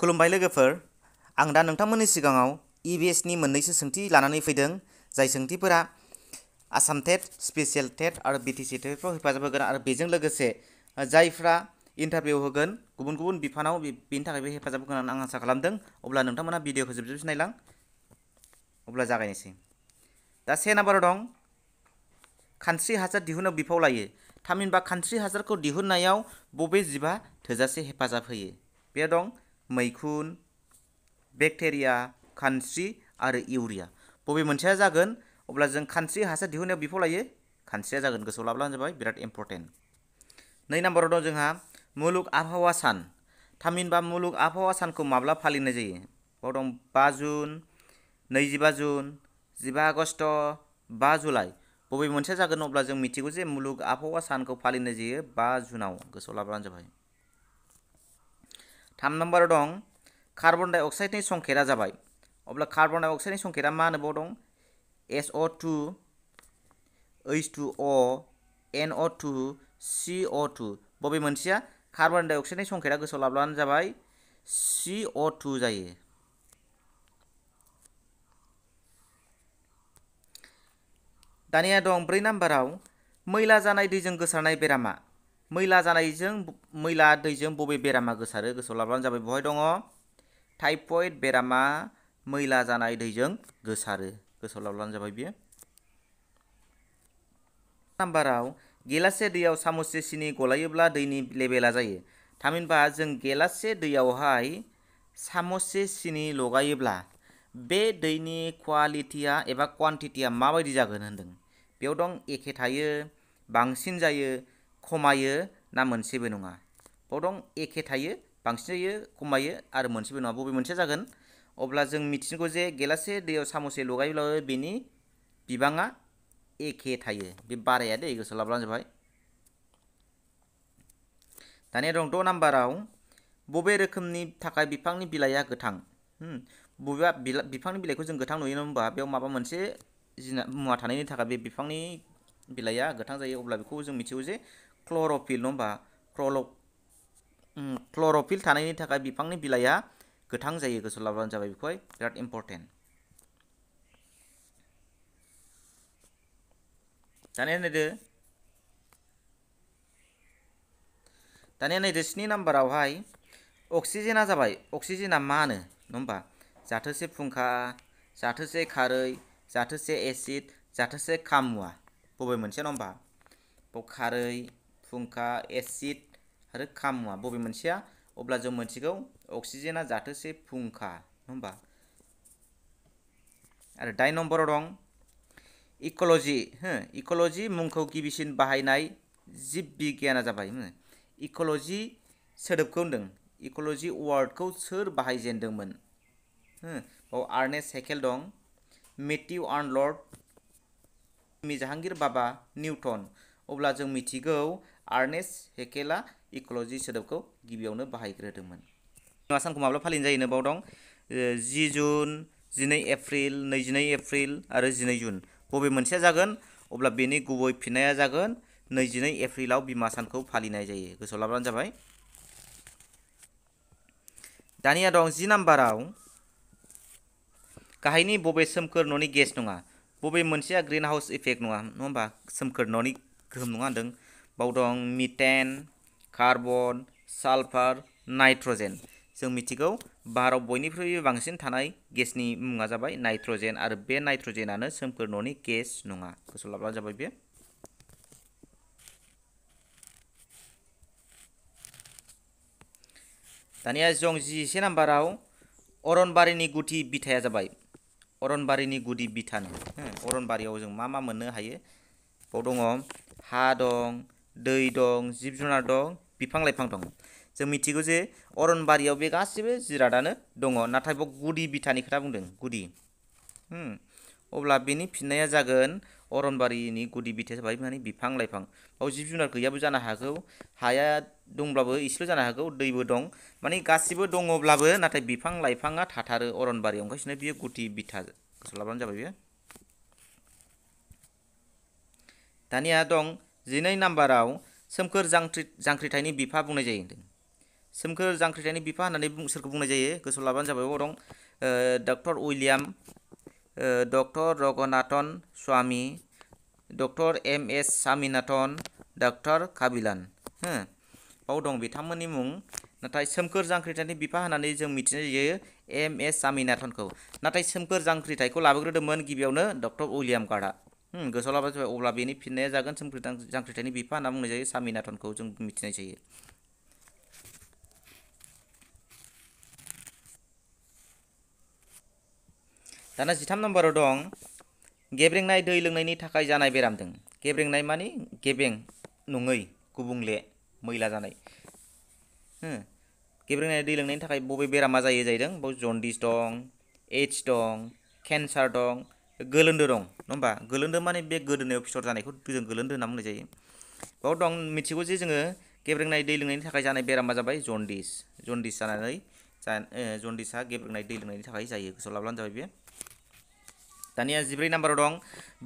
खुलुमबाय लोगोफोर आं दा नोंथांमोननि सिगाङाव इभिएसनि e मोननैसो सोंथि लानानै फैदों जाय सोंथिफोरा आसाम टेट स्पेसियेल टेट आरो बिटिसि टेटफ्राव हेफाजाब होगोन आरो बेजों लोगोसे जायफ्रा इन्टारभिउ होगोन गुबुन गुबुन बिफानाव बेनि थाखायबो हेफाजाब होगोन आं आसा खालामदों अब्ला नोंथांमोना भिडिअखौ जोबजोबसो अब्ला जागायनोसै दा से नाम्बाराव दं खानस्रि हासार दिहुनाव बिफाव लायो थामहिनबा खानस्रि हासारखौ दिहुननायाव बबे जिबा थोजासे हेफाजाब होयो बे दं मैखुन बेक्टेरिया खानस्रि आरो इउरिया बबे मोनसेया जागोन अब्ला जों खानस्रि हासार दिहुननायाव बिफाव लायो खानस्रिया जागोन गोसोआव लाब्लानो जाबाय बिराद इम्पर्टेन्ट नै नाम्बाराव दं जोंहा मुलुग आबहावा सान थामहिनबा मुलुग आबहावा सानखौ माब्ला फालिनाय जायो बाव दं बा जुन नैजिबा जुन जिबा आगस्ट बा जुलाइ बबे मोनसेया जागोन अब्ला जों मिथिगौ जे मुलुग आबहावा सानखौ फालिनाय जायो बा जुनाव गोसोआव लाब्लानो जाबाय थाम नम्बर दं कार्बन डाइ अक्साइडनि संखेता जाबाय अब्ला कार्बन डाइ अक्साइडनि संखेता मा होनोबाव दं एस अ टू ओइस टु अ एन अ टु सि अ टु बबे मोनसेया कार्बन डाइक्साइड अक्साइडनि संखेता गोसोआव लाब्लानो जाबाय सि अ टु जायो दानिया दं ब्रै नाम्बाराव मैला जानाय दैजों गोसारनाय बेरामा मैला जानायजों मैला दैजों बबे बेरामा गोसारो गोसोआव लाब्लानो जाबाय बहाय दङ टाइफइड बेरामा मैला जानाय दैजों गोसारो गोसोआव लाब्लानो जाबाय बियो नाम्बाराव गेलाससे दैयाव सामुससे सिनि गलायोब्ला दैनि लेभेला जायो थामहिनबा जों गेलाससे दैयावहाय सामुससे सिनि लगायोब्ला बे दैनि क्वालिटिया एबा क्वान्टिटिया माबायदि जागोन होन्दों बेयाव दं एखे थायो बांसिन जायो खमायो ना मोनसेबो नङा बाव दं एखे थायो बांसिन जायो खमायो आरो मोनसेबो नङा बबे मोनसे जागोन अब्ला जों मिथिनांगौ जे गेलासे दैयाव सामससे लगायोब्लाबो बेनि बिबाङा एखे थायो बे बाराया दै गोसो जाबाय दानिया दं द' नाम्बाराव बबे रोखोमनि थाखाय बिफांनि बिलाइया गोथां बबेबा बिफांनि बिलाइखौ जों गोथां नुयो होमबा बेयाव माबा मोनसे जिना मुवा थानायनि थाखाय बे बिफांनि बिलाइया गोथां जायो अब्ला बेखौ जों मिथिगौ जे क्लर'फिल नङा होमबा क्लर' क्लर'फिल थानायनि थाखाय बिफांनि बिलाइआ गोथां जायो गोसो लाब्लानो जाबाय बेखौहाय बिराद इम्परटेन्ट दानिया नायदो दानिया नायदो स्नि नाम्बारावहाय अक्सिजेना जाबाय अक्सिजेना मा होनो नङा फुंखा जाथोसे खारै जाथोसे एसिड जाथोसे खामुवा बबे मोनसे नङा होमबा खारै फुंखा एसिड आरो खामुवा बबे मोनसेया अब्ला जों मोनथिगौ अक्सिजेना जाथोसे फुंखा नङा आरो दाइन नम्बराव दं इक'ल'जि हो इक'ल'जि मुंखौ गिबिसिन बाहायनाय जिब बिगियाना जाबाय इक'ल'जि सोदोबखौ होनदों इक'ल'जि वार्डखौ सोर बाहायजेनदोंमोन बाव आर्ने साइकेल दं मेथिउ आर्नलर्ड मि जाहांगिर बाबा निउटन अब्ला जों मिथिगौ आर्नेस हेकेला इक'ल'जि को गिबियावनो बाहायग्रोदोंमोन बिमा सानखौ माब्ला फालिनाय जायो बाव दं जि जुन जिनै एप्रिल नैजिनै एप्रिल आरो जिनै जुन बबे मोनसेया जागोन अब्ला बेनि गुबै फिननाया जागोन नैजिनै एप्रिलाव बिमा सानखौ फालिनाय जायो गोसोआव लाब्लानो जाबाय दानिया दं जि नाम्बाराव गाहायनि बबे सोमखोर न'नि गेस नङा बबे मोनसेया ग्रिन हाउस इफेक्ट नङा नङा होमबा सोमखोर न'नि गोहोम नङा होन्दों बाव दं मिटेन कार्बन सालफार नाइट्रजेन जो मिथिगौ बाराव बयनिख्रुइबो बांसिन थानाय गेसनि मुङा जाबाय नाइट्रजेन आरो बे नाइट्रजेनानो सोमखोर न'नि गेस नङा गोसोआव लाब्लानो जाबाय बे दानिया जं जिसे नाम्बाराव अरनबारिनि गुदि बिथाया जाबाय अरनबारिनि गुदि बिथानो अरनबारियाव जों मा मा मोननो हायो बाव दङ हा दं दै दं जिब जुनार दं बिफां लाइफां दं जों मिथिगौ जे अरनबारियाव बे गासिबो जिरादानो दङ नाथाय बेयाव गुदि बिथानि खोथा बुंदों गुदि अब्ला बेनि फिननाया जागोन अरनबारिनि गुदि बिथाया जाबाय माने बिफां लाइफां बाव जिब जुनार गैयाबो जानो हागौ हाया दंब्लाबो एसेल' जानो हागौ दैबो दं माने गासिबो दङब्लाबो नाथाय बिफां लाइफाङा थाथारो अरनबारियाव ओंखायसो बियो गुदि बिथा गोसो जाबाय बियो दानिया दं जिनै नाम्बाराव सोमखोर जांख्रि जांख्रिथायनि बिफा बुंनाय जायो होन्दों सोमखोर जांख्रिथायनि बिफा होननानै सोरखौ बुंनाय जायो गोसोआव लाबानो जाबाय दं doctor William doctor Raghunathan Swami doctor M S Swaminathan doctor Kabilan हो बाव दं बिथांमोननि मुं नाथाय सोमखोर जांख्रिथायनि बिफा होननानै जों मिथिनाय जायो एम एस सामिनाथनखौ नाथाय सोमखोर जांख्रिथायखौ लाबोग्रोदोंमोन गिबियावनो डक्टर उइलियाम गार्डआ गोसोआव लाबा जाबाय अब्ला बेनि फिननाया जागोन सोमख्रिदां जांख्रिथायनि बिफा होनना बुंनाय जायो सामिनाथनखौ जों मिथिनाय जायो दाना जिथाम नाम्बाराव दं गेब्रेंनाय दै लोंनायनि थाखाय जानाय बेरामजों गेब्रेंनाय माने गेबें नङै गुबुंले मैला जानाय गेब्रेंनाय दै लोंनायनि थाखाय बबे बेरामा जायो जाहैदों बेयाव जन्दिस दं एड्स दं केन्सार दं गोलोन्दो दं नङा होमबा गोलोन्दो माने बे गोदोनायाव फिथर जानायखौ जों गोलोन्दो होनना बुंनाय जायो बेयाव दं मिथिगौ जे जोङो गेब्रेंनाय दै लोंनायनि थाखाय जानाय बेरामा जाबाय जन्दिस जन्दिस जानानै जन्दिसआ गेब्रेंनाय दै लोंनायनि थाखाय जायो गोसोआव लाब्लानो जाबाय बे दानिया जिब्रै नाम्बाराव दं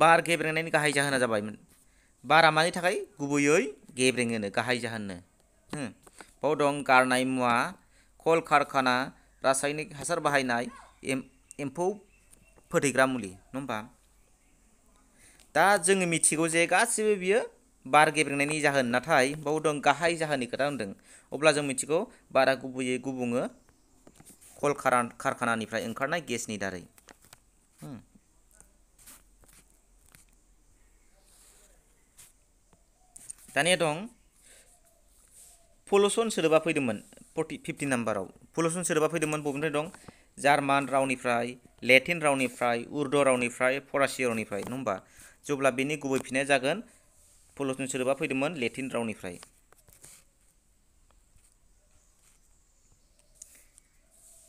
बार गेब्रेंनायनि गाहाय जाहोना जाबायमोन बारा मानि थाखाय गुबैयै गेब्रेङोनो गाहाय जाहोननो बाव दं गारनाय मुवा कल कारखाना रासायनिक हासार बाहायनाय एम्फौ फोथैग्रा मुलि नङा होमबा दा जोङो मिथिगौ जे गासिबो बियो बार गेब्रेंनायनि जाहोन नाथाय बाव दं गाहाय जाहोननि खोथा होनदों अब्ला जों मिथिगौ बारा गुबैयै गुबुङो कल कारखानानिफ्राय ओंखारनाय गेसनि दारै दानिया दं पलुसन सोदोबा फैदोंमोन फर्टि फिफ्टिन नाम्बाराव पलुसन सोदोबा फैदोंमोन बबेनिफ्राय दं जार्मान रावनिफ्राय लेटिन रावनिफ्राय उर्द रावनिफ्राय फरासि रावनिफ्राय नङा होमबा जेब्ला बेनि गुबै फिनाया जागोन पलटन सोदोबा फैदोंमोन लेटिन रावनिफ्राय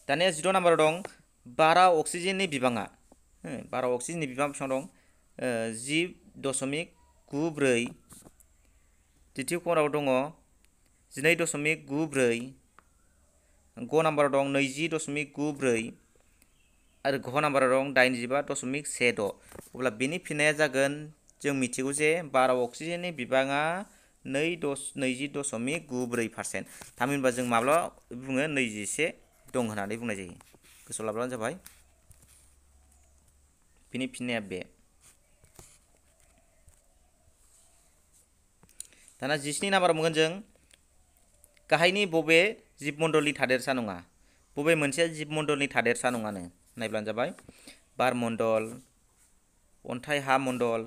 दानिया जिद' नाम्बाराव दं बारा अक्सिजेननि बिबाङा बारा अक्सिजेननि बिबाङा बेसेबां दं जि दशमिक गु ब्रै दिथि खराव दङ जिनै दशमिक गु ब्रै ग नाम्बाराव दं नैजि दशमिक गु ब्रै और घ नाम्बारा दं दाइनजिबा दशमिक से द' अब्ला बेनि फिननाया जागोन जों मिथिगौ जे बाराव अक्सिजेननि बिबाङा दस नैजि दशमिक गु ब्रै पार्सेन्ट थामहिनबा जों माब्लाबा बुङो नैजिसे दं होननानै बुंनाय जायो गोसोआव लाब्लानो जाबाय दाना जिस्नि नाम्बाराव मोनगोन जों गाहायनि बबे जिबमण्डलनि थादेरसा नङा बबे मोनसे जिबमण्डलनि थादेरसा नङानो नायब्लानो जाबाय बार मण्डल अन्थाइ हा मण्डल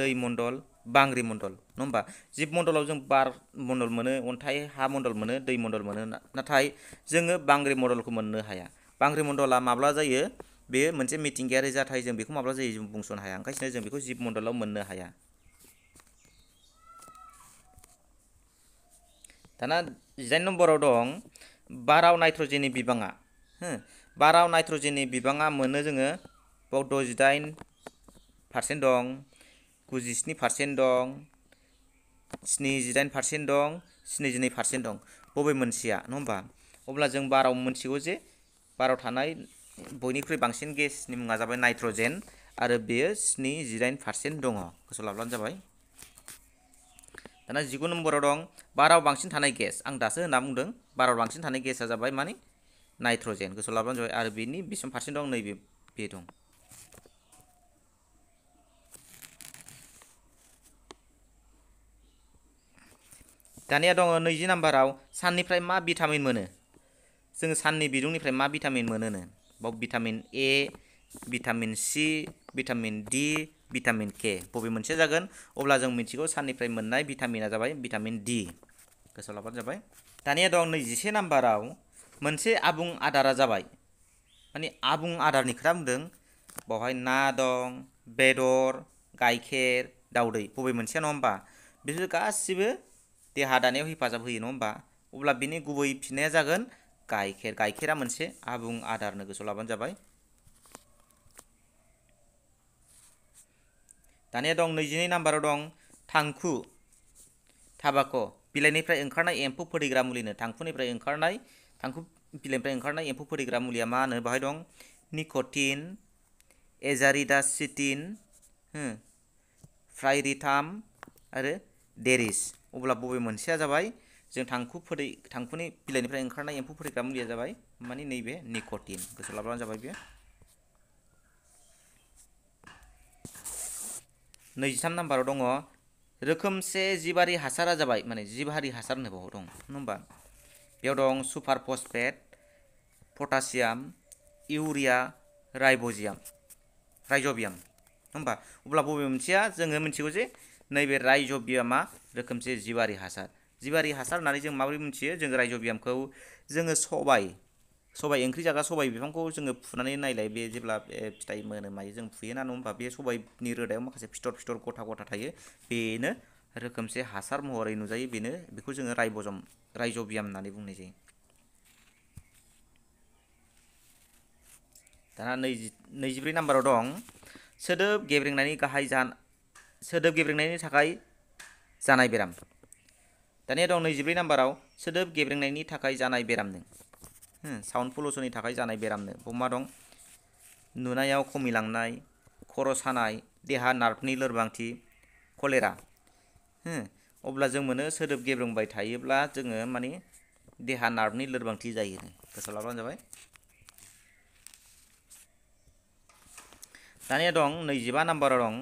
दै मण्डल बांग्रि मण्डल नङा होमबा जिब मण्डलाव जों बार मण्डल मोनो अन्थाइ हा मण्डल मोनो दै मण्डल मोनो नाथाय जोङो बांग्रि मण्डलखौ मोननो हाया बांग्रि मण्डला माब्ला जायो बेयो मोनसे मिथिंगायारि जाथाय जों बेखौ माब्ला जायो जों बुंस'नो हाया ओंखायनो जों बेखौ जिब मण्डलाव मोननो हाया दाना जिदाइन নম্बराव दं बाराव नाइट्रजेननि बिबाङा हो बाराव नाइट्रजेननि बिबाङा मोनो जोङो बाव द'जिदाइन पारसेन्ट दं गुजिस्नि पारसेन्ट दं स्निजिदाइन पारसेन्ट दं स्निजिनै पारसेन्ट दं बबे मोनसेया नङा होमब्ला अब्ला जों बाराव मोनसिगौ जे बाराव थानाय बयनिख्रुइ बांसिन गेसनि मुङा जाबाय नाइट्रजेन आरो बेयो स्निजिदाइन पारसेन्ट दङ गोसो लाब्लानो जाबाय दाना जिगु नम्बराव दं बाराव बांसिन थानाय गेस आं दासो होनना बुंदों बाराव बांसिन थानाय गेसा जाबाय माने nitrogen ke solaban joy rb ni bisam parsin dong nai bi dong dania dong nai ji nambar san ni prai ma vitamin mone Seng san ni bidung ni prai ma vitamin mone ne bau vitamin a vitamin c vitamin d vitamin k bobe munse jagan obla jeung mintigo san ni prai mennai vitamin a jabai vitamin d ke solaban jabai dania dong nai ji se nambar au मोनसे आबुं आदारा जाबाय माने आबुं आदारनि खोथा बुंदों बावहाय ना दं बेदर गाइखेर दाउदै बबे मोनसेया नङा होमबा बिसोर गासिबो देहा दानायाव हेफाजाब होयो नङा होमबा अब्ला बिनि गुबै फिननाया जागोन गाइखेर गाइखेरा मोनसे आबुं आदारनो गोसोआव जाबाय दानिया दं नैजिनै नाम्बाराव दं थांखु थाबाक' बिलाइनिफ्राय ओंखारनाय एम्फौ फोदैग्रा मुलिनो थांखुनिफ्राय ओंखारनाय थांखु बिलाइनिफ्राय ओंखारनाय एम्फौ फोथैग्रा मुलिया मा होनो बाहाय दं निक'टिन एजारिदासिटिन फ्राइरिथाम आरो डेरिस अब्ला बबे मोनसेया जाबाय जों थांखु फोदै थांखुनि बिलाइनिफ्राय ओंखारनाय एम्फौ फोथैग्रा मुलिया जाबाय माने नैबे निक'टिन गोसो लाब्लानो जाबाय बेयो नैजिथाम नाम्बाराव दङ रोखोमसे जिबारि हासारा जाबाय माने जिबारि हासार होनोबाव दं नङा होमबा बेयाव दं super phosphate potassium urea rhizobium rhizobium होमबा अब्ला बबे मोनसेया जोङो मिथिगौ जे नैबे राइजबियामा रोखोमसे जिबारि हासार जिबारि हासार होननानै जों माबोरै मिथियो जों राइजबियामखौ जोङो सबाय सबाय ओंख्रि जाग्रा सबाय बिफांखौ जोङो फुनानै नायलाय बे जेब्ला फिथाइ मोनो मायो जों फुयोना नङा होमबा बे सबायनि रोदायाव माखासे फिथर फिथर गथा गथा थायो बेनो रोखोमसे हासार महरै नुजायो बेनो बेखौ जोङो राइबजम राइज'बियाम होननानै बुंनाय जायो दाना नैजि नैजिब्रै नाम्बाराव दं सोदोब गेब्रेंनायनि गाहाय जान सोदोब गेब्रेंनायनि थाखाय जानाय बेराम दानिया दं नैजिब्रै नाम्बाराव सोदोब गेब्रेंनायनि थाखाय जानाय बेरामनो साउन्ड पलुसननि थाखाय जानाय बेरामनो बमा दं नुनायाव खमिलांनाय खर' सानाय देहा नार्भनि लोरबांथि कलेरा हो अब्ला जों मोनो सोदोब गेब्रेंबाय थायोब्ला जोङो माने देहा नार्भनि लोरबांथि जायो गोसोआव लाब्लानो जाबाय दानिया दं नैजिबा नाम्बाराव दं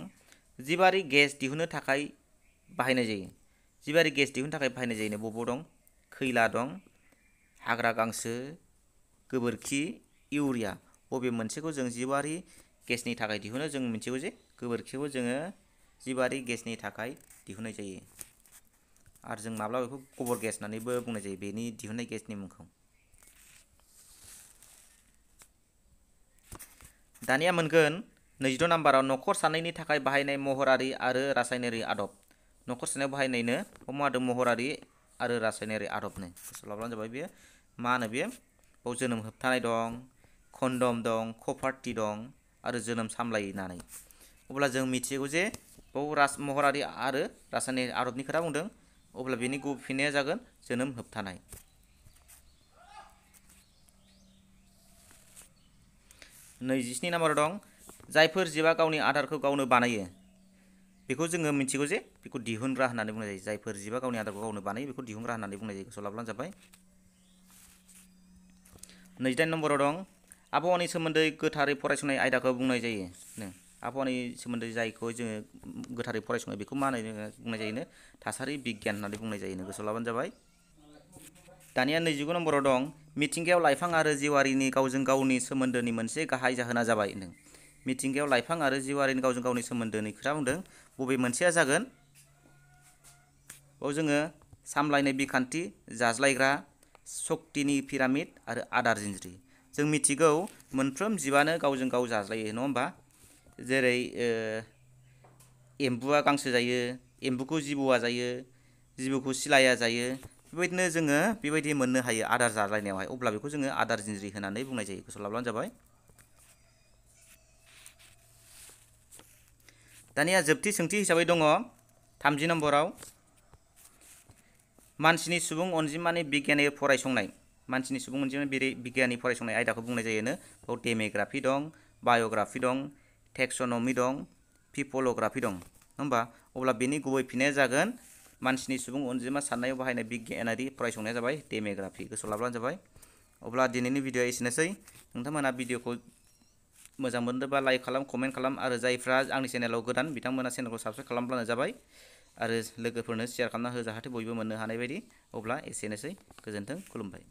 जिबारि गेस दिहुननो थाखाय बाहायनाय जायो जिबारि गेस दिहुननो थाखाय बाहायनाय जायो बबाव दं खैला दं हाग्रा गांसो गोबोरखि इउरिया बबे मोनसेखौ जों जिबारि गेसनि थाखाय दिहुनो जों मिथिगौ जे गोबोरखिखौ जोङो जिबारि गेसनि थाखाय दिहुननाय जायो आरो जों माब्लाबा बेखौ गोबर गेस होननानैबो बुंनाय जायो बेनि दिहुननाय गेसनि मुंखौ दानिया मोनगोन नैजिद' नाम्बाराव न'खर सानायनि थाखाय बाहायनाय महरारि आरो रासायनारि आदब न'खर सानायाव बाहायनायनो बाव मा महरारि आरो रासायनारि आदबनो सोलाब्लानो जाबाय बियो मा होनो बियो बाव जोनोम होबथानाय दं खन्दम दं खफार्टि दं आरो जोनोम सामलायनानै अब्ला जों मिथिगौ जे खौ राज महरारि आरो रासायनि आदबनि खोथा बुंदों अब्ला बेनि गुबै फिननाया जागोन जोनोम होबथानाय नैजिस्नि नाम्बाराव दं जायफोर जिबा गावनि आदारखौ गावनो बानायो बेखौ जोङो मिथिगौ जे बेखौ दिहुनग्रा होननानै बुंनाय जायो जायफोर जिबा गावनि आदारखौ गावनो बानायो बेखौ दिहुनग्रा होननानै बुंनाय जायो गोसोआव लाब्लानो नैजिदाइन নম্बराव दं आबहावानि सोमोन्दै गोथारै फरायसंनाय आयदाखौ बुंनाय जायो आबहावानि सोमोन्दै जायखौ जोङो गोथारै फरायसङो बेखौ मा होननानै बुंनाय जायोनो थासारि बिगियान होननानै बुंनाय जायोनो गोसोआव लाबानो जाबाय दानिया नैजिगु নম্বराव दं मिथिंगायाव लाइफां आरो जिवारिनि गावजों गावनि सोमोन्दोनि मोनसे गाहाय जाहोना जाबाय होन्दों मिथिंगायाव लाइफां आरो जिवारिनि गावजों गावनि सोमोन्दोनि खोथा बुंदों बबे मोनसेया जागोन बेयाव जोङो सामलायनाय बिखान्थि जाज्लायग्रा शक्तिनि पिरामिड आरो आदार जिन्ज्रि जों मिथिगौ मोनफ्रोम जिबानो गावजों गाव जाज्लायो नङा होमबा जेरै एम्बुआ गांसो जायो एम्बुखौ जिबौआ जायो जिबौखौ सिलाया जायो बेबायदिनो जोङो बेबायदि मोननो हायो आदार जालायनायावहाय अब्ला बेखौ जोङो आदार जिनज्रि होनानै बुंनाय जायो गोसोआव लाब्लानो जाबाय दानिया जोबथि सोंथि हिसाबै दङ थामजि নম্बराव मानसिनि सुबुं अनजिमानि बिगियाननि फरायसंनाय मानसिनि सुबुं अनजिमानि बिगियाननि फरायसंनाय आयदाखौ बुंनाय जायोनो बेयाव डेमेग्राफि दं बाय'ग्राफि दं टेक्स'न'मि दं पिपल'ग्राफि दं होमबा अब्ला बेनि गुबै फिननाया जागोन मानसिनि सुबुं अनजिमा साननायाव बाहायनाय बिगियानारि फरायसंनाया जाबाय डेमेग्राफि गोसोआव लाब्लानो जाबाय अब्ला दिनैनि भिडिअ'आ एसेनोसै नोंथांमोना भिडिअ'खौ मोजां मोनदोंबा लाइक खालाम कमेन्ट खालाम आरो जायफ्रा आंनि चेनेलाव गोदान बिथांमोना चेनेलखौ साबस्क्राइब खालामब्लानो जाबाय आरो लोगोफोरनो शेयार खालामना हो जाहाथे बयबो मोननो हानाय अब्ला एसेनोसै गोजोन्थों खुलुमबाय